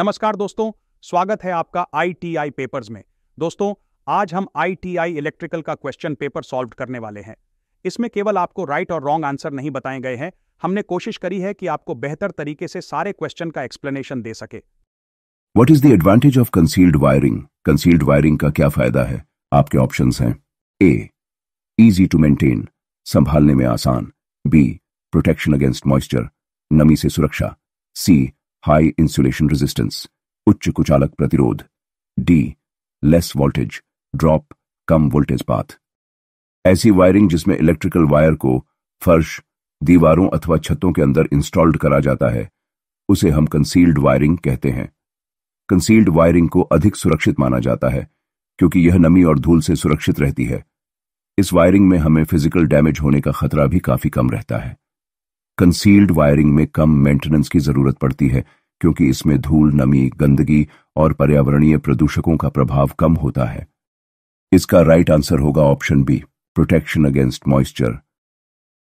नमस्कार दोस्तों स्वागत है आपका आईटीआई पेपर्स में दोस्तों आज हम आईटीआई इलेक्ट्रिकल का क्वेश्चन पेपर सॉल्व करने वाले हैं इसमें केवल आपको राइट और रॉन्ग आंसर नहीं बताए गए हैं हमने कोशिश करी है कि आपको बेहतर तरीके से सारे क्वेश्चन का एक्सप्लेनेशन दे सके what is the advantage of concealed wiring concealed wiring का क्या फायदा है आपके ऑप्शन है ए इजी टू मेंटेन संभालने में आसान बी प्रोटेक्शन अगेंस्ट मॉइस्चर नमी से सुरक्षा सी हाई इंसुलेशन रेजिस्टेंस उच्च कुचालक प्रतिरोध डी लेस वोल्टेज ड्रॉप कम वोल्टेज पाथ ऐसी वायरिंग जिसमें इलेक्ट्रिकल वायर को फर्श दीवारों अथवा छतों के अंदर इंस्टॉल्ड करा जाता है उसे हम कंसील्ड वायरिंग कहते हैं कंसील्ड वायरिंग को अधिक सुरक्षित माना जाता है क्योंकि यह नमी और धूल से सुरक्षित रहती है इस वायरिंग में हमें फिजिकल डैमेज होने का खतरा भी काफी कम रहता है कंसील्ड वायरिंग में कम मेंटेनेंस की जरूरत पड़ती है क्योंकि इसमें धूल नमी गंदगी और पर्यावरणीय प्रदूषकों का प्रभाव कम होता है इसका राइट आंसर होगा option B protection against moisture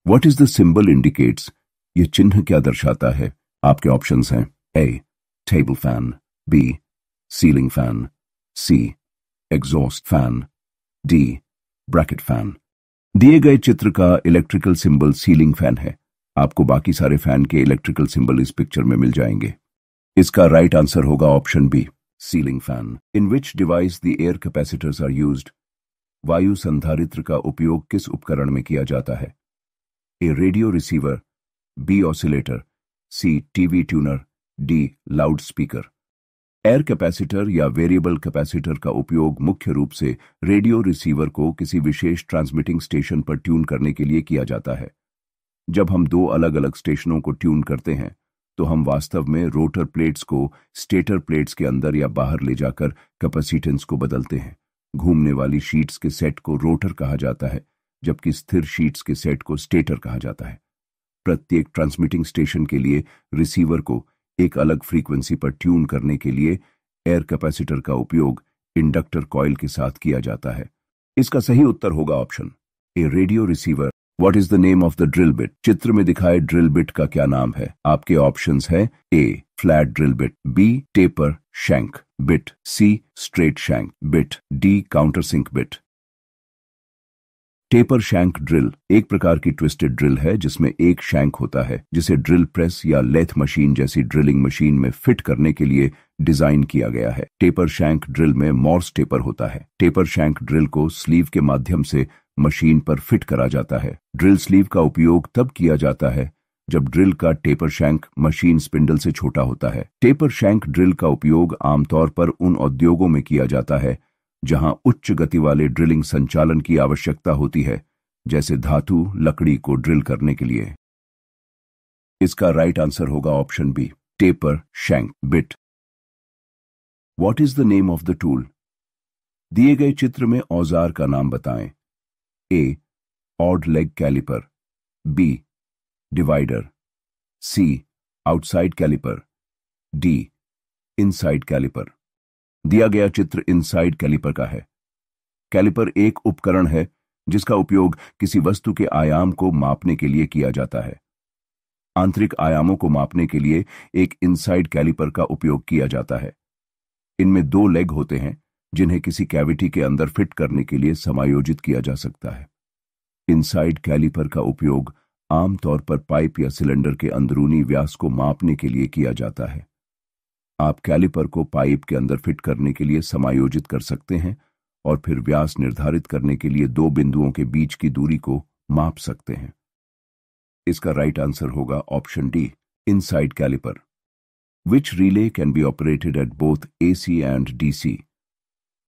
what is the symbol indicates ये चिन्ह क्या दर्शाता है आपके ऑप्शन हैं A table fan B ceiling fan C exhaust fan D bracket fan दिए गए चित्र का इलेक्ट्रिकल सिंबल सीलिंग फैन है आपको बाकी सारे फैन के इलेक्ट्रिकल सिंबल इस पिक्चर में मिल जाएंगे इसका राइट आंसर होगा option B ceiling fan in which device the air capacitors are use वायु संधारित्र का उपयोग किस उपकरण में किया जाता है A radio receiver B oscillator C TV tuner D loud speaker air capacitor या वेरिएबल कैपेसिटर का उपयोग मुख्य रूप से रेडियो रिसीवर को किसी विशेष ट्रांसमिटिंग स्टेशन पर ट्यून करने के लिए किया जाता है जब हम दो अलग अलग स्टेशनों को ट्यून करते हैं तो हम वास्तव में रोटर प्लेट्स को स्टेटर प्लेट्स के अंदर या बाहर ले जाकर कैपेसिटेंस को बदलते हैं घूमने वाली शीट्स के सेट को रोटर कहा जाता है जबकि स्थिर शीट्स के सेट को स्टेटर कहा जाता है प्रत्येक ट्रांसमिटिंग स्टेशन के लिए रिसीवर को एक अलग फ्रीक्वेंसी पर ट्यून करने के लिए एयर कैपेसिटर का उपयोग इंडक्टर कॉयल के साथ किया जाता है इसका सही उत्तर होगा option A radio receiver what is the name of the drill bit चित्र में दिखाए ड्रिल बिट का क्या नाम है आपके ऑप्शन है A flat drill bit B taper shank bit C straight shank bit D countersink bit taper shank drill एक प्रकार की ट्विस्टेड ड्रिल है जिसमें एक शैंक होता है जिसे ड्रिल प्रेस या लेथ मशीन जैसी ड्रिलिंग मशीन में फिट करने के लिए डिजाइन किया गया है टेपर शैंक ड्रिल में मॉर्स टेपर होता है टेपर शैंक ड्रिल को स्लीव के माध्यम से मशीन पर फिट करा जाता है ड्रिल स्लीव का उपयोग तब किया जाता है जब ड्रिल का टेपर शैंक मशीन स्पिंडल से छोटा होता है टेपर शैंक ड्रिल का उपयोग आमतौर पर उन उद्योगों में किया जाता है जहां उच्च गति वाले ड्रिलिंग संचालन की आवश्यकता होती है जैसे धातु लकड़ी को ड्रिल करने के लिए इसका राइट आंसर होगा option B taper shank bit what is the name of the tool दिए गए चित्र में औजार का नाम बताएं A. Odd leg caliper. B. Divider. C. Outside caliper. D. Inside caliper. दिया गया चित्र इनसाइड कैलिपर का है कैलिपर एक उपकरण है जिसका उपयोग किसी वस्तु के आयाम को मापने के लिए किया जाता है आंतरिक आयामों को मापने के लिए एक इनसाइड कैलिपर का उपयोग किया जाता है इनमें दो लेग होते हैं जिन्हें किसी कैविटी के अंदर फिट करने के लिए समायोजित किया जा सकता है इनसाइड कैलिपर का उपयोग आमतौर पर पाइप या सिलेंडर के अंदरूनी व्यास को मापने के लिए किया जाता है आप कैलिपर को पाइप के अंदर फिट करने के लिए समायोजित कर सकते हैं और फिर व्यास निर्धारित करने के लिए दो बिंदुओं के बीच की दूरी को माप सकते हैं इसका राइट आंसर होगा option D inside caliper which relay can be operated at both AC and DC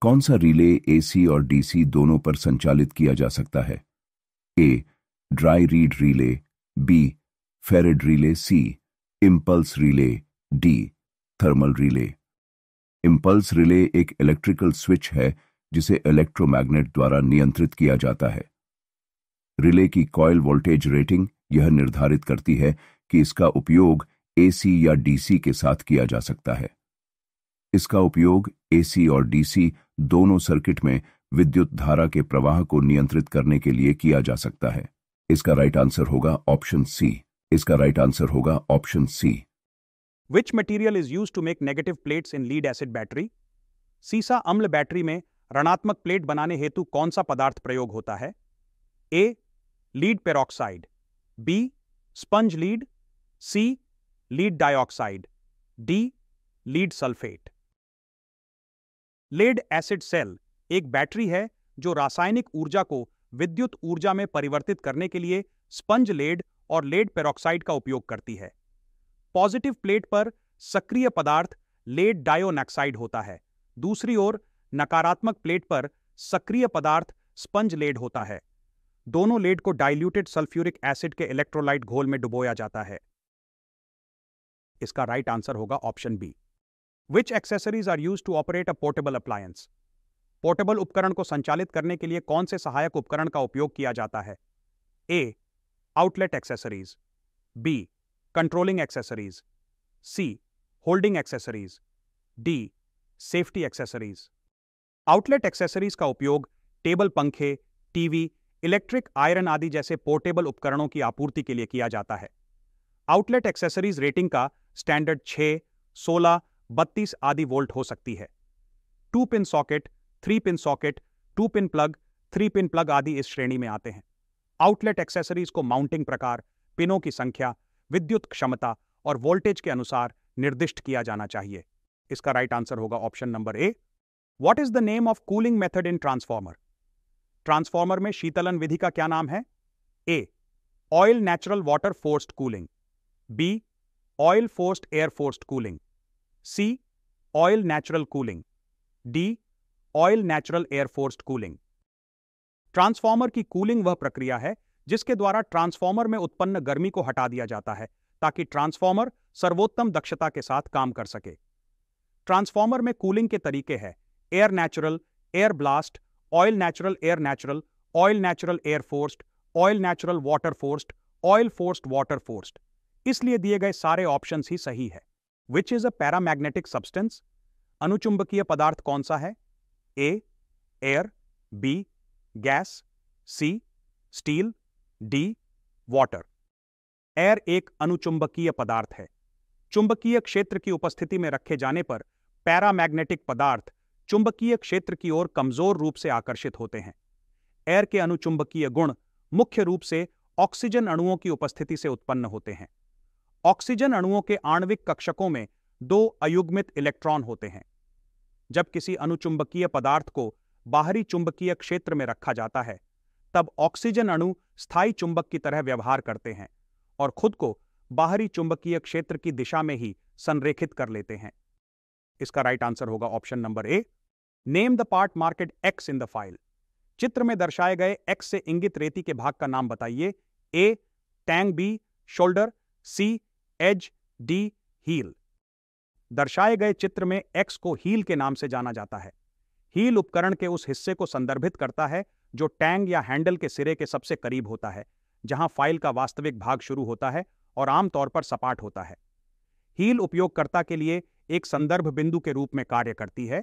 कौन सा रिले एसी और डीसी दोनों पर संचालित किया जा सकता है A dry reed relay B ferreed relay C impulse relay D thermal relay impulse relay एक इलेक्ट्रिकल स्विच है जिसे इलेक्ट्रोमैग्नेट द्वारा नियंत्रित किया जाता है रिले की कॉयल वोल्टेज रेटिंग यह निर्धारित करती है कि इसका उपयोग एसी या डीसी के साथ किया जा सकता है इसका उपयोग एसी और डीसी दोनों सर्किट में विद्युत धारा के प्रवाह को नियंत्रित करने के लिए किया जा सकता है इसका राइट आंसर होगा ऑप्शन सी इसका राइट आंसर होगा option C which material is use to make negative plates in lead acid battery सीसा अम्ल बैटरी में ऋणात्मक प्लेट बनाने हेतु कौन सा पदार्थ प्रयोग होता है A lead peroxide B sponge lead C lead dioxide D lead sulphate lead acid cell एक बैटरी है जो रासायनिक ऊर्जा को विद्युत ऊर्जा में परिवर्तित करने के लिए स्पंज लेड और लेड पेरोक्साइड का उपयोग करती है पॉजिटिव प्लेट पर सक्रिय पदार्थ लेड डायोनाक्साइड होता है दूसरी ओर नकारात्मक प्लेट पर सक्रिय पदार्थ स्पंज लेड होता है दोनों लेड को डाइल्यूटेड सल्फ्यूरिक एसिड के इलेक्ट्रोलाइट घोल में डुबोया जाता है इसका राइट आंसर होगा option B which accessories are use to operate a portable appliance portable उपकरण को संचालित करने के लिए कौन से सहायक उपकरण का उपयोग किया जाता है A outlet accessories B controlling accessories C holding accessories D safety accessories outlet accessories का उपयोग टेबल पंखे टीवी इलेक्ट्रिक आयरन आदि जैसे पोर्टेबल उपकरणों की आपूर्ति के लिए किया जाता है आउटलेट एक्सेसरीज रेटिंग का स्टैंडर्ड 6, 16 बत्तीस आदि वोल्ट हो सकती है two pin socket three pin socket two pin plug three pin plug आदि इस श्रेणी में आते हैं आउटलेट एक्सेसरीज को माउंटिंग प्रकार पिनों की संख्या विद्युत क्षमता और वोल्टेज के अनुसार निर्दिष्ट किया जाना चाहिए इसका राइट आंसर होगा option number A what is the name of cooling method in transformer transformer में शीतलन विधि का क्या नाम है A oil natural water forced cooling B oil forced air forced cooling C. Oil natural cooling. D. Oil natural air forced cooling. Transformer की cooling वह प्रक्रिया है जिसके द्वारा ट्रांसफॉर्मर में उत्पन्न गर्मी को हटा दिया जाता है ताकि ट्रांसफॉर्मर सर्वोत्तम दक्षता के साथ काम कर सके ट्रांसफॉर्मर में कूलिंग के तरीके हैं air natural air blast oil natural air natural oil natural air forced oil natural water forced oil forced water forced इसलिए दिए गए सारे ऑप्शन ही सही है which is a paramagnetic substance अनुचुंबकीय पदार्थ कौन सा है A air B gas C steel D water air एक अनुचुंबकीय पदार्थ है चुंबकीय क्षेत्र की उपस्थिति में रखे जाने पर पैरामैग्नेटिक पदार्थ चुंबकीय क्षेत्र की ओर कमजोर रूप से आकर्षित होते हैं एयर के अनुचुंबकीय गुण मुख्य रूप से ऑक्सीजन अणुओं की उपस्थिति से उत्पन्न होते हैं ऑक्सीजन अणुओं के आणविक कक्षकों में दो अयुग्मित इलेक्ट्रॉन होते हैं जब किसी अनुचुंबकीय पदार्थ को बाहरी चुंबकीय क्षेत्र में रखा जाता है तब ऑक्सीजन अणु स्थायी चुंबक की तरह व्यवहार करते हैं और खुद को बाहरी चुंबकीय क्षेत्र की दिशा में ही संरेखित कर लेते हैं इसका राइट आंसर होगा option number A name the part marked X in the file चित्र में दर्शाए गए एक्स से इंगित रेती के भाग का नाम बताइए A tang B shoulder C edge D heel दर्शाए गए चित्र में एक्स को हील के नाम से जाना जाता है हील उपकरण के उस हिस्से को संदर्भित करता है जो टैंग या हैंडल के सिरे के सबसे करीब होता है जहां फाइल का वास्तविक भाग शुरू होता है और आमतौर पर सपाट होता है हील उपयोगकर्ता के लिए एक संदर्भ बिंदु के रूप में कार्य करती है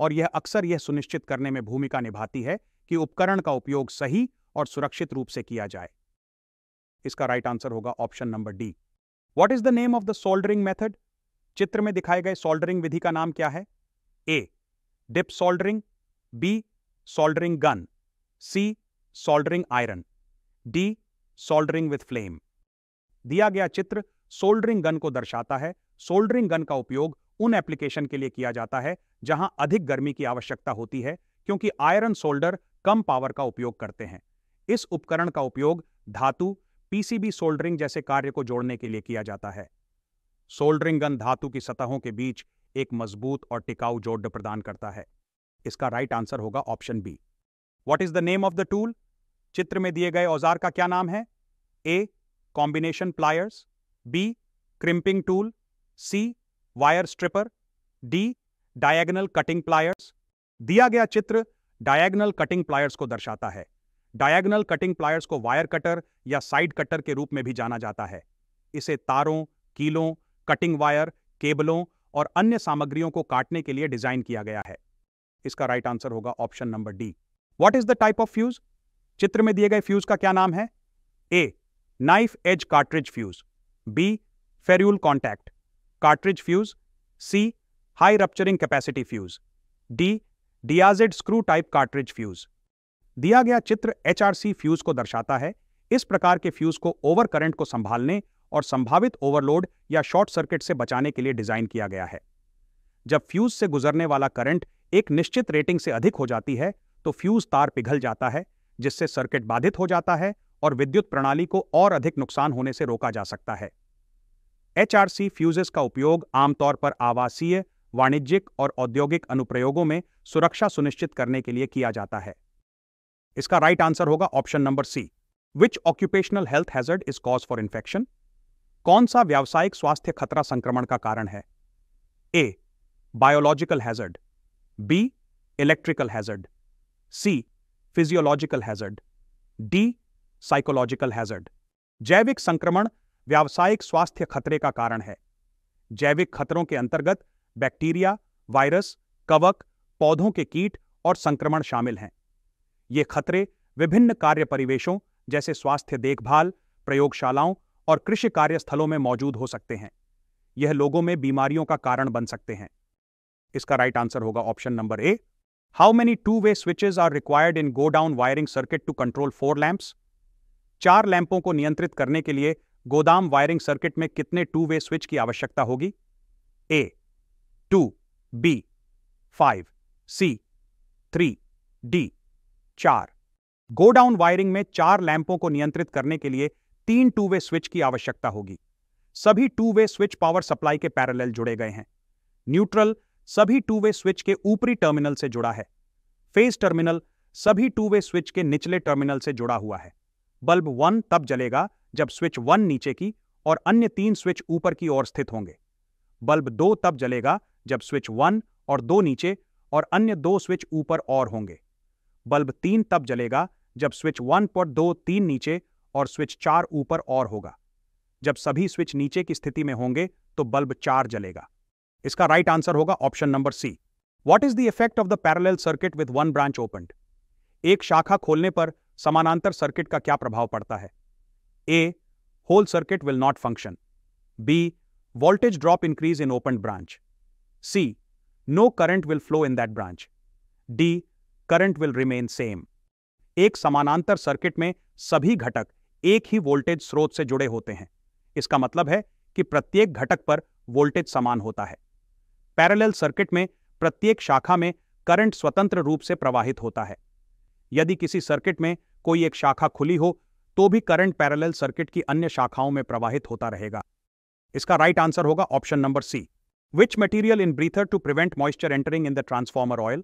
और यह अक्सर यह सुनिश्चित करने में भूमिका निभाती है कि उपकरण का उपयोग सही और सुरक्षित रूप से किया जाए इसका राइट आंसर होगा option number D what is the name of the soldering method चित्र में दिखाए गए सोल्डरिंग विधि का नाम क्या है A dip soldering B soldering gun C soldering iron D soldering with flame दिया गया चित्र सोल्डरिंग गन को दर्शाता है सोल्डरिंग गन का उपयोग उन एप्लीकेशन के लिए किया जाता है जहां अधिक गर्मी की आवश्यकता होती है क्योंकि आयरन सोल्डर कम पावर का उपयोग करते हैं इस उपकरण का उपयोग धातु पीसीबी सोल्डरिंग जैसे कार्य को जोड़ने के लिए किया जाता है सोल्डरिंग गन धातु की सतहों के बीच एक मजबूत और टिकाऊ जोड़ प्रदान करता है इसका राइट आंसर होगा option B what is the name of the tool चित्र में दिए गए औजार का क्या नाम है A combination pliers B crimping tool C wire stripper D diagonal cutting pliers दिया गया चित्र डायगनल कटिंग प्लायर्स को दर्शाता है डायगनल कटिंग प्लायर्स को वायर कटर या साइड कटर के रूप में भी जाना जाता है इसे तारों कीलों कटिंग वायर केबलों और अन्य सामग्रियों को काटने के लिए डिजाइन किया गया है इसका राइट आंसर होगा option number D what is the type of fuse चित्र में दिए गए फ्यूज का क्या नाम है A knife edge cartridge fuse B ferrule contact cartridge fuse C high rupturing capacity fuse D Diazed screw type cartridge fuse दिया गया चित्र एचआरसी फ्यूज को दर्शाता है इस प्रकार के फ्यूज को ओवर करंट को संभालने और संभावित ओवरलोड या शॉर्ट सर्किट से बचाने के लिए डिजाइन किया गया है जब फ्यूज से गुजरने वाला करंट एक निश्चित रेटिंग से अधिक हो जाती है तो फ्यूज तार पिघल जाता है जिससे सर्किट बाधित हो जाता है और विद्युत प्रणाली को और अधिक नुकसान होने से रोका जा सकता है एचआरसी फ्यूजेस का उपयोग आमतौर पर आवासीय वाणिज्यिक और औद्योगिक अनुप्रयोगों में सुरक्षा सुनिश्चित करने के लिए किया जाता है इसका राइट right आंसर होगा option number C which occupational health hazard is cause for infection कौन सा व्यावसायिक स्वास्थ्य खतरा संक्रमण का कारण है A biological hazard B electrical hazard C physiological hazard D psychological hazard जैविक संक्रमण व्यावसायिक स्वास्थ्य खतरे का कारण है जैविक खतरों के अंतर्गत बैक्टीरिया वायरस कवक पौधों के कीट और संक्रमण शामिल हैं ये खतरे विभिन्न कार्य परिवेशों जैसे स्वास्थ्य देखभाल प्रयोगशालाओं और कृषि कार्यस्थलों में मौजूद हो सकते हैं यह लोगों में बीमारियों का कारण बन सकते हैं इसका राइट आंसर होगा option number A how many two way switches are required in godown wiring circuit to control four lamps चार लैंपों को नियंत्रित करने के लिए गोदाम वायरिंग सर्किट में कितने टू वे स्विच की आवश्यकता होगी A two B five C three D चार गोडाउन वायरिंग में चार लैंपों को नियंत्रित करने के लिए तीन टू वे स्विच की आवश्यकता होगी सभी two way switch power supply के पैरेलल जुड़े गए हैं न्यूट्रल सभी टू वे स्विच के ऊपरी टर्मिनल से जुड़ा है फेस टर्मिनल सभी टू वे स्विच के निचले टर्मिनल से जुड़ा हुआ है बल्ब वन तब जलेगा जब स्विच वन नीचे की और अन्य तीन स्विच ऊपर की ओर स्थित होंगे बल्ब दो तब जलेगा जब स्विच वन और दो नीचे और अन्य दो स्विच ऊपर और होंगे बल्ब तीन तब जलेगा जब स्विच वन पर दो तीन नीचे और स्विच चार ऊपर और होगा जब सभी स्विच नीचे की स्थिति में होंगे तो बल्ब चार जलेगा इसका राइट आंसर होगा option number C what is the effect of the parallel circuit with one branch opened एक शाखा खोलने पर समानांतर सर्किट का क्या प्रभाव पड़ता है A whole circuit will not function B voltage drop increase in open branch C no current will flow in that branch D current will remain same एक समानांतर सर्किट में सभी घटक एक ही वोल्टेज स्रोत से जुड़े होते हैं इसका मतलब है कि प्रत्येक घटक पर वोल्टेज समान होता है पैरेलल सर्किट में प्रत्येक शाखा में करंट स्वतंत्र रूप से प्रवाहित होता है यदि किसी सर्किट में कोई एक शाखा खुली हो तो भी करंट पैरेलल सर्किट की अन्य शाखाओं में प्रवाहित होता रहेगा इसका राइट आंसर होगा option number C which material in breather to prevent moisture entering in the transformer oil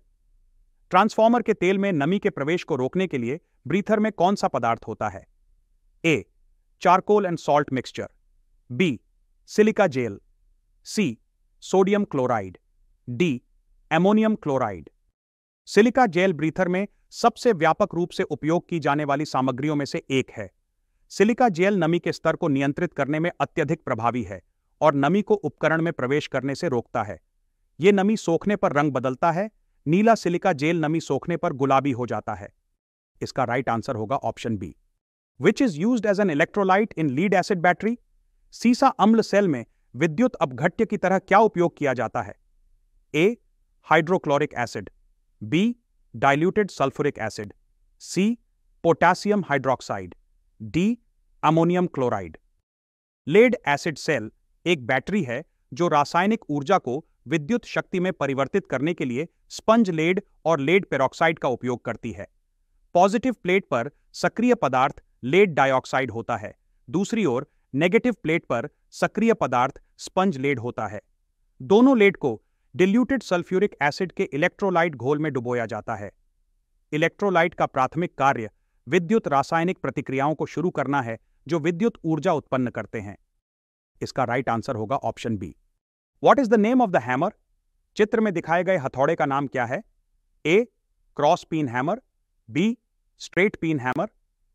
transformer के तेल में नमी के प्रवेश को रोकने के लिए ब्रीथर में कौन सा पदार्थ होता है A charcoal and salt mixture B silica gel C sodium chloride D ammonium chloride silica gel breather में सबसे व्यापक रूप से उपयोग की जाने वाली सामग्रियों में से एक है सिलिका जेल नमी के स्तर को नियंत्रित करने में अत्यधिक प्रभावी है और नमी को उपकरण में प्रवेश करने से रोकता है यह नमी सोखने पर रंग बदलता है नीला सिलिका जेल नमी सोखने पर गुलाबी हो जाता है इसका राइट आंसर होगा option B which is use as an electrolyte in lead acid battery सीसा अम्ल सेल में विद्युत अपघट्य की तरह क्या उपयोग किया जाता है A hydrochloric acid B diluted sulphuric acid C potassium hydroxide D ammonium chloride lead acid cell एक बैटरी है जो रासायनिक ऊर्जा को विद्युत शक्ति में परिवर्तित करने के लिए स्पंज लेड और लेड पेरोक्साइड का उपयोग करती है पॉजिटिव प्लेट पर सक्रिय पदार्थ लेड डाइऑक्साइड होता है दूसरी ओर नेगेटिव प्लेट पर सक्रिय पदार्थ स्पंज लेड होता है दोनों लेड को डिल्यूटेड सल्फ्यूरिक एसिड के इलेक्ट्रोलाइट घोल में डुबोया जाता है इलेक्ट्रोलाइट का प्राथमिक कार्य विद्युत रासायनिक प्रतिक्रियाओं को शुरू करना है जो विद्युत ऊर्जा उत्पन्न करते हैं इसका राइट आंसर होगा option B what is the name of the hammer चित्र में दिखाए गए हथौड़े का नाम क्या है A cross peen hammer B straight peen hammer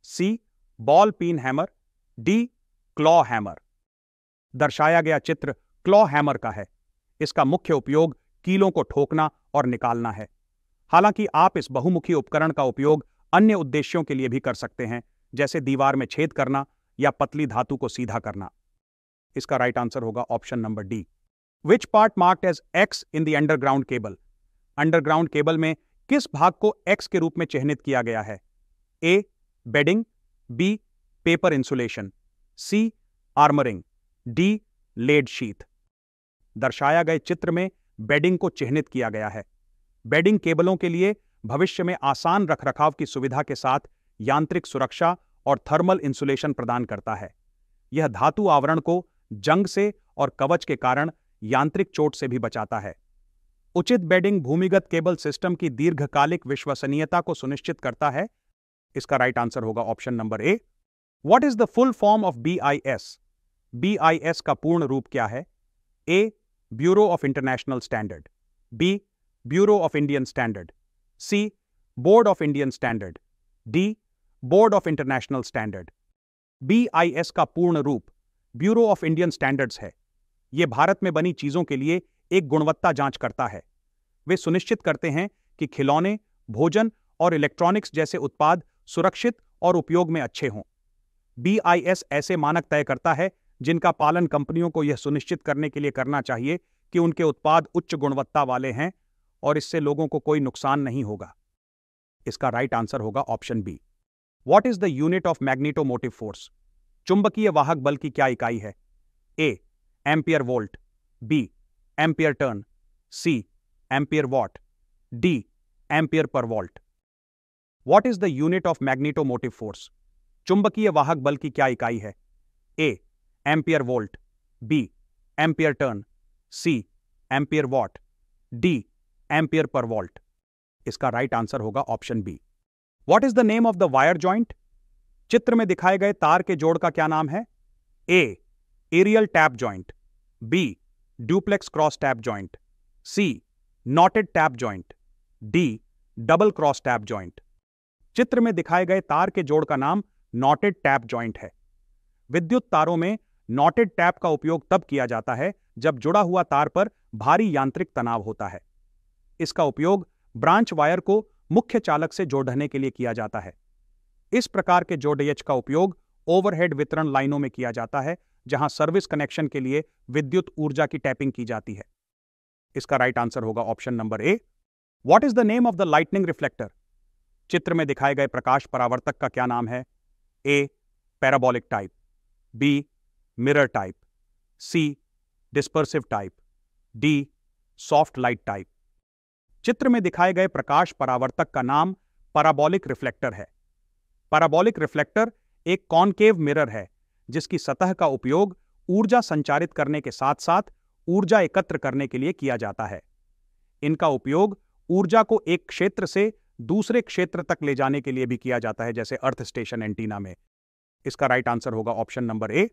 C ball peen hammer D claw hammer दर्शाया गया चित्र क्लॉ हैमर का है इसका मुख्य उपयोग कीलों को ठोकना और निकालना है हालांकि आप इस बहुमुखी उपकरण का उपयोग अन्य उद्देश्यों के लिए भी कर सकते हैं जैसे दीवार में छेद करना या पतली धातु को सीधा करना इसका राइट आंसर होगा option number D which part marked as X in the underground cable underground cable में किस भाग को एक्स के रूप में चिन्हित किया गया है A bedding B paper insulation C armouring D lead sheath दर्शाया गए चित्र में बेडिंग को चिन्हित किया गया है बेडिंग केबलों के लिए भविष्य में आसान रखरखाव की सुविधा के साथ यांत्रिक सुरक्षा और थर्मल इंसुलेशन प्रदान करता है यह धातु आवरण को जंग से और कवच के कारण यांत्रिक चोट से भी बचाता है उचित बेडिंग भूमिगत केबल सिस्टम की दीर्घकालिक विश्वसनीयता को सुनिश्चित करता है इसका राइट आंसर होगा option number A what is the full form of B I S B I S का पूर्ण रूप क्या है A bureau of international standard B bureau of Indian standard C board of Indian standard D board of international standard B I S का पूर्ण रूप bureau of Indian standards है ये भारत में बनी चीजों के लिए एक गुणवत्ता जांच करता है वे सुनिश्चित करते हैं कि खिलौने भोजन और इलेक्ट्रॉनिक्स जैसे उत्पाद सुरक्षित और उपयोग में अच्छे हों बीआईएस ऐसे मानक तय करता है जिनका पालन कंपनियों को यह सुनिश्चित करने के लिए करना चाहिए कि उनके उत्पाद उच्च गुणवत्ता वाले हैं और इससे लोगों को कोई नुकसान नहीं होगा इसका राइट आंसर होगा option B what is the unit of magnetomotive force चुंबकीय वाहक बल की क्या इकाई है A ampere volt B ampere turn C ampere watt D ampere per volt what is the unit of magnetomotive force चुंबकीय वाहक बल की क्या इकाई है A ampere volt B ampere turn C ampere watt D ampere per volt इसका right answer होगा option B what is the name of the wire joint चित्र में दिखाए गए तार के जोड़ का क्या नाम है A aerial tap joint B duplex cross tap joint C knotted tap joint D double cross tap joint चित्र में दिखाए गए तार के जोड़ का नाम नॉटेड टैप ज्वाइंट है विद्युत तारों में नॉटेड टैप का उपयोग तब किया जाता है जब जुड़ा हुआ तार पर भारी यांत्रिक तनाव होता है इसका उपयोग ब्रांच वायर को मुख्य चालक से जोड़ने के लिए किया जाता है इस प्रकार के जोडेयच का उपयोग ओवरहेड वितरण लाइनों में किया जाता है जहां सर्विस कनेक्शन के लिए विद्युत ऊर्जा की टैपिंग की जाती है इसका राइट आंसर होगा option number A what is the name of the lightning reflector चित्र में दिखाए गए प्रकाश परावर्तक का क्या नाम है A parabolic type B mirror type C dispersive type D soft light type चित्र में दिखाए गए प्रकाश परावर्तक का नाम पैराबॉलिक रिफ्लेक्टर है पैराबॉलिक रिफ्लेक्टर एक कॉनकेव मिरर है जिसकी सतह का उपयोग ऊर्जा संचारित करने के साथ साथ ऊर्जा एकत्र करने के लिए किया जाता है इनका उपयोग ऊर्जा को एक क्षेत्र से दूसरे क्षेत्र तक ले जाने के लिए भी किया जाता है जैसे अर्थ स्टेशन एंटीना में इसका राइट आंसर होगा option number A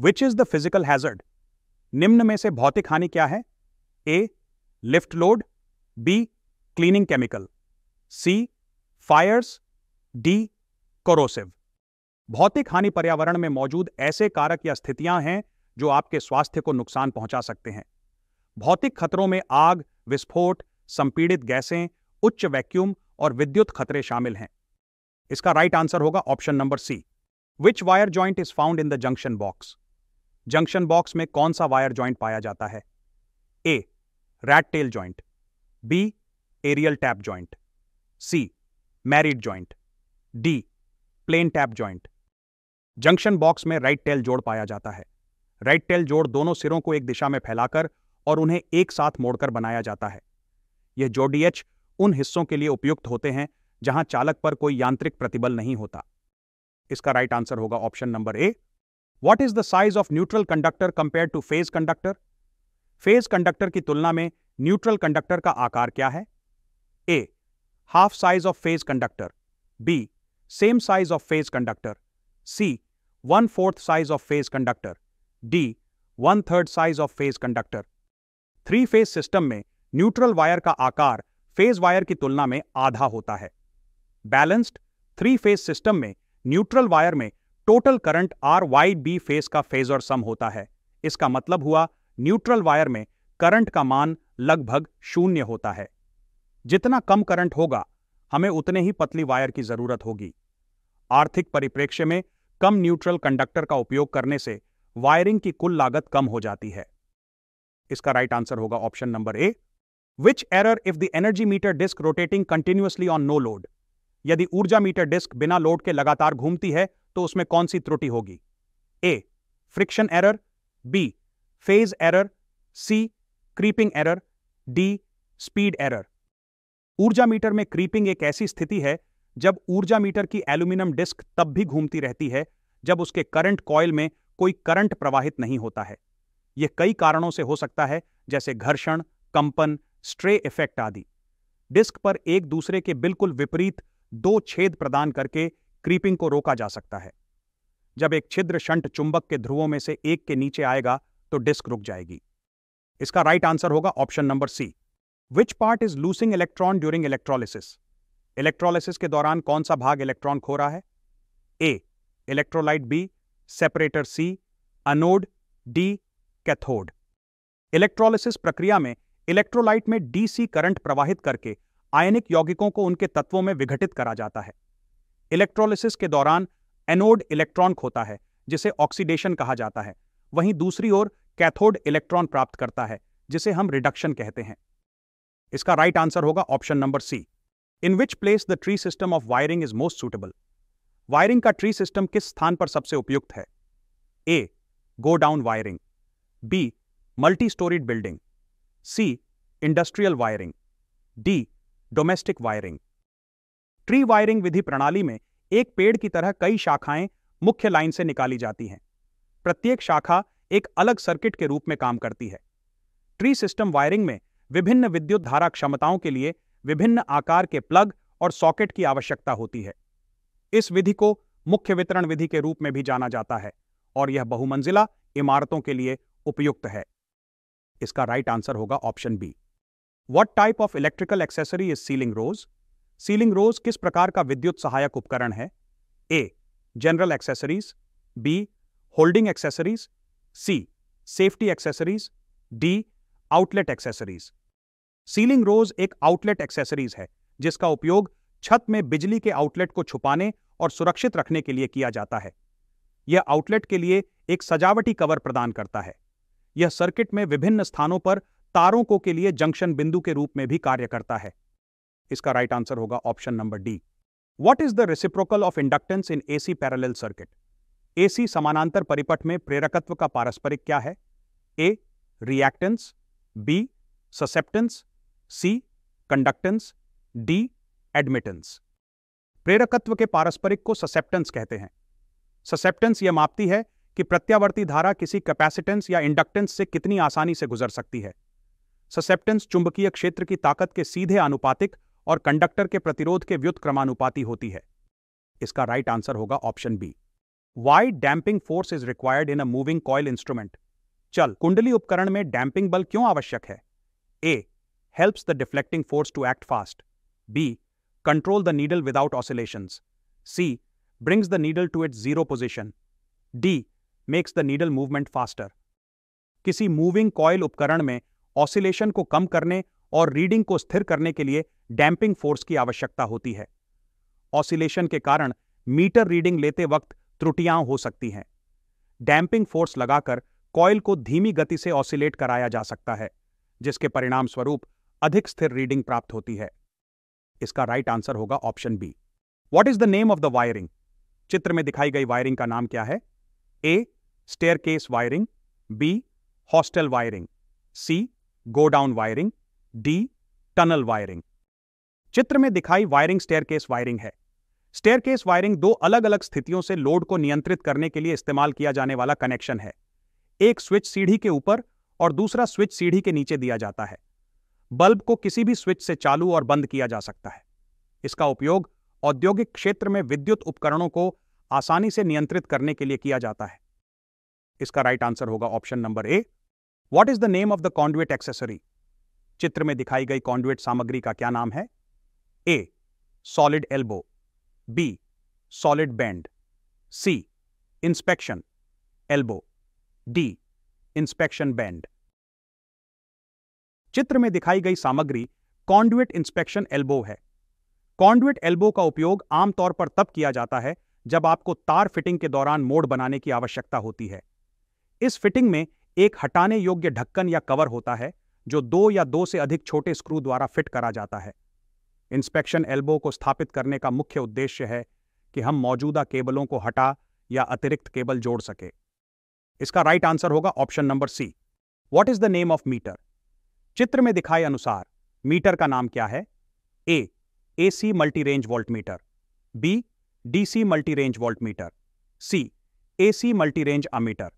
which is the physical hazard निम्न में से भौतिक हानि क्या है A lift load B cleaning chemical C fires D corrosive भौतिक हानि पर्यावरण में मौजूद ऐसे कारक या स्थितियां हैं जो आपके स्वास्थ्य को नुकसान पहुंचा सकते हैं भौतिक खतरों में आग विस्फोट संपीड़ित गैसें उच्च वैक्यूम और विद्युत खतरे शामिल हैं इसका राइट आंसर होगा option number C which wire joint is found in the junction box junction box में कौन सा वायर ज्वाइंट पाया जाता है A rat tail joint B aerial tap joint C married joint D plain tap joint junction box में right tail जोड़ पाया जाता है राइट टेल जोड़ दोनों सिरों को एक दिशा में फैलाकर और उन्हें एक साथ मोड़कर बनाया जाता है यह जोडीएच उन हिस्सों के लिए उपयुक्त होते हैं जहां चालक पर कोई यांत्रिक प्रतिबल नहीं होता इसका राइट आंसर होगा option number A what is the size of neutral conductor compare to phase conductor phase conductor की तुलना में न्यूट्रल कंडक्टर का आकार क्या है A half size of phase conductor B same size of phase conductor C one-fourth size of phase conductor d one-third size of phase conductor three phase system में neutral wire का आकार phase wire की तुलना में आधा होता है balanced three phase system में neutral वायर में total current R Y B phase का फेज और सम होता है इसका मतलब हुआ न्यूट्रल वायर में करंट का मान लगभग शून्य होता है जितना कम करंट होगा हमें उतने ही पतली वायर की जरूरत होगी आर्थिक परिप्रेक्ष्य में कम न्यूट्रल कंडक्टर का उपयोग करने से वायरिंग की कुल लागत कम हो जाती है इसका राइट आंसर होगा option number A which error if the energy meter disc rotating continuously on no load यदि ऊर्जा मीटर डिस्क बिना लोड के लगातार घूमती है तो उसमें कौन सी त्रुटि होगी A friction error B phase error C creeping error D speed error ऊर्जा मीटर में क्रीपिंग एक ऐसी स्थिति है जब ऊर्जा मीटर की एल्यूमिनियम डिस्क तब भी घूमती रहती है जब उसके करंट कॉयल में कोई करंट प्रवाहित नहीं होता है यह कई कारणों से हो सकता है जैसे घर्षण कंपन स्ट्रे इफेक्ट आदि डिस्क पर एक दूसरे के बिल्कुल विपरीत दो छेद प्रदान करके क्रीपिंग को रोका जा सकता है जब एक छिद्र शंट चुंबक के ध्रुवों में से एक के नीचे आएगा तो डिस्क रुक जाएगी इसका राइट आंसर होगा option number C which part is losing electron during electrolysis electrolysis के दौरान कौन सा भाग इलेक्ट्रॉन खो रहा है A electrolyte B separator C anode D cathode electrolysis प्रक्रिया में इलेक्ट्रोलाइट में डीसी करंट प्रवाहित करके आयनिक यौगिकों को उनके तत्वों में विघटित करा जाता है इलेक्ट्रोलिसिस के दौरान एनोड इलेक्ट्रॉन खोता है जिसे ऑक्सीडेशन कहा जाता है वहीं दूसरी ओर कैथोड इलेक्ट्रॉन प्राप्त करता है जिसे हम रिडक्शन कहते हैं इसका राइट आंसर होगा option number C in which place the tree system of wiring is most suitable wiring का ट्री सिस्टम किस स्थान पर सबसे उपयुक्त है A godown wiring B multi storied building C industrial wiring D domestic wiring tree wiring विधि प्रणाली में एक पेड़ की तरह कई शाखाएं मुख्य लाइन से निकाली जाती हैं प्रत्येक शाखा एक अलग सर्किट के रूप में काम करती है ट्री सिस्टम वायरिंग में विभिन्न विद्युत धारा क्षमताओं के लिए विभिन्न आकार के प्लग और सॉकेट की आवश्यकता होती है इस विधि को मुख्य वितरण विधि के रूप में भी जाना जाता है और यह बहुमंजिला इमारतों के लिए उपयुक्त है इसका राइट आंसर होगा option B what type of electrical accessory is ceiling rose ceiling rose किस प्रकार का विद्युत सहायक उपकरण है A general accessories B holding accessories C safety accessories D outlet accessories ceiling rose एक आउटलेट एक्सेसरीज है जिसका उपयोग छत में बिजली के आउटलेट को छुपाने और सुरक्षित रखने के लिए किया जाता है यह आउटलेट के लिए एक सजावटी कवर प्रदान करता है यह सर्किट में विभिन्न स्थानों पर तारों को के लिए जंक्शन बिंदु के रूप में भी कार्य करता है इसका राइट आंसर होगा option number D what is the reciprocal of inductance in AC parallel circuit AC समानांतर परिपथ में प्रेरकत्व का पारस्परिक क्या है A reactance B susceptance C conductance D admittance प्रेरकत्व के पारस्परिक को ससेप्टेंस कहते हैं ससेप्टेंस यह मापती है कि प्रत्यावर्ती धारा किसी कैपेसिटेंस या इंडक्टेंस से कितनी आसानी से गुजर सकती है ससेप्टेंस चुंबकीय क्षेत्र की ताकत के सीधे आनुपातिक और कंडक्टर के प्रतिरोध के व्युत क्रमानुपाती होती है इसका राइट आंसर होगा option B why damping force is required in a moving coil instrument चल कुंडली उपकरण में डैम्पिंग बल क्यों आवश्यक है A helps the deflecting force to act fast. B. Control the needle without oscillations. C. Brings the needle to its zero position. D. Makes the needle movement faster. किसी moving coil उपकरण में oscillation को कम करने और reading को स्थिर करने के लिए डैम्पिंग फोर्स की आवश्यकता होती है ऑसिलेशन के कारण मीटर रीडिंग लेते वक्त त्रुटियां हो सकती हैं डैम्पिंग फोर्स लगाकर कॉयल को धीमी गति से ऑसिलेट कराया जा सकता है जिसके परिणाम स्वरूप अधिक स्थिर रीडिंग प्राप्त होती है इसका राइट आंसर होगा option B what is the name of the wiring चित्र में दिखाई गई वायरिंग का नाम क्या है A staircase wiring B hostel wiring C godown wiring D tunnel wiring चित्र में दिखाई वायरिंग स्टेयरकेस वायरिंग है स्टेयरकेस वायरिंग दो अलग अलग स्थितियों से लोड को नियंत्रित करने के लिए इस्तेमाल किया जाने वाला कनेक्शन है एक स्विच सीढ़ी के ऊपर और दूसरा स्विच सीढ़ी के नीचे दिया जाता है बल्ब को किसी भी स्विच से चालू और बंद किया जा सकता है इसका उपयोग औद्योगिक क्षेत्र में विद्युत उपकरणों को आसानी से नियंत्रित करने के लिए किया जाता है इसका राइट आंसर होगा option number A what is the name of the conduit accessory चित्र में दिखाई गई कॉन्डुएट सामग्री का क्या नाम है A solid elbow B solid bend C inspection elbow D inspection bend चित्र में दिखाई गई सामग्री कॉन्डुएट इंस्पेक्शन एल्बो है कॉन्डुएट एल्बो का उपयोग आमतौर पर तब किया जाता है जब आपको तार फिटिंग के दौरान मोड़ बनाने की आवश्यकता होती है इस फिटिंग में एक हटाने योग्य ढक्कन या कवर होता है जो दो या दो से अधिक छोटे स्क्रू द्वारा फिट करा जाता है इंस्पेक्शन एल्बो को स्थापित करने का मुख्य उद्देश्य है कि हम मौजूदा केबलों को हटा या अतिरिक्त केबल जोड़ सके इसका राइट आंसर होगा option number C what is the name of meter चित्र में दिखाए अनुसार मीटर का नाम क्या है A A C multi range volt meter B D C multi range volt meter C A C multi range ammeter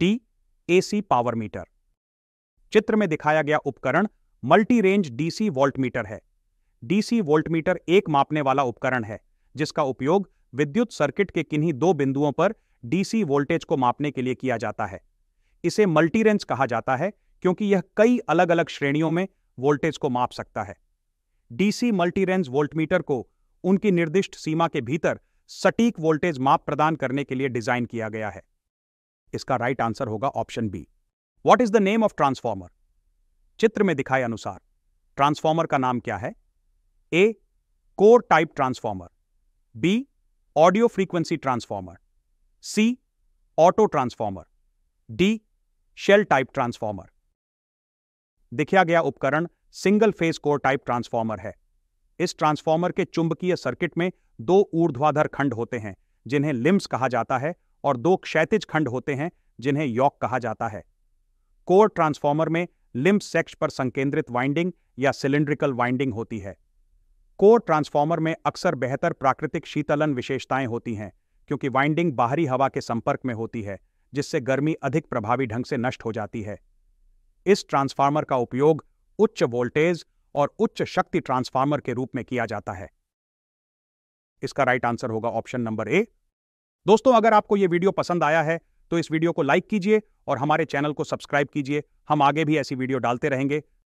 D A C power meter चित्र में दिखाया गया उपकरण multi range DC volt meter है डीसी वोल्ट मीटर एक मापने वाला उपकरण है जिसका उपयोग विद्युत सर्किट के किन्हीं दो बिंदुओं पर डीसी वोल्टेज को मापने के लिए किया जाता है इसे मल्टीरेंज कहा जाता है क्योंकि यह कई अलग अलग श्रेणियों में वोल्टेज को माप सकता है डीसी मल्टीरेंज वोल्टमीटर को उनकी निर्दिष्ट सीमा के भीतर सटीक वोल्टेज माप प्रदान करने के लिए डिजाइन किया गया है इसका राइट आंसर होगा option B what is the name of transformer चित्र में दिखाए अनुसार ट्रांसफॉर्मर का नाम क्या है A core type transformer B audio frequency transformer C auto transformer D shell type transformer दिखाया गया उपकरण single phase core type transformer है इस ट्रांसफार्मर के चुंबकीय सर्किट में दो ऊर्ध्वाधर खंड होते हैं जिन्हें लिम्स कहा जाता है और दो क्षैतिज खंड होते हैं जिन्हें यॉक कहा जाता है कोर ट्रांसफार्मर में लिम्स सेक्श पर संकेंद्रित वाइंडिंग या सिलिंड्रिकल वाइंडिंग होती है कोर ट्रांसफार्मर में अक्सर बेहतर प्राकृतिक शीतलन विशेषताएं होती हैं क्योंकि वाइंडिंग बाहरी हवा के संपर्क में होती है जिससे गर्मी अधिक प्रभावी ढंग से नष्ट हो जाती है इस ट्रांसफार्मर का उपयोग उच्च वोल्टेज और उच्च शक्ति ट्रांसफार्मर के रूप में किया जाता है इसका राइट आंसर होगा ऑप्शन नंबर ए दोस्तों अगर आपको यह वीडियो पसंद आया है तो इस वीडियो को लाइक कीजिए और हमारे चैनल को सब्सक्राइब कीजिए हम आगे भी ऐसी वीडियो डालते रहेंगे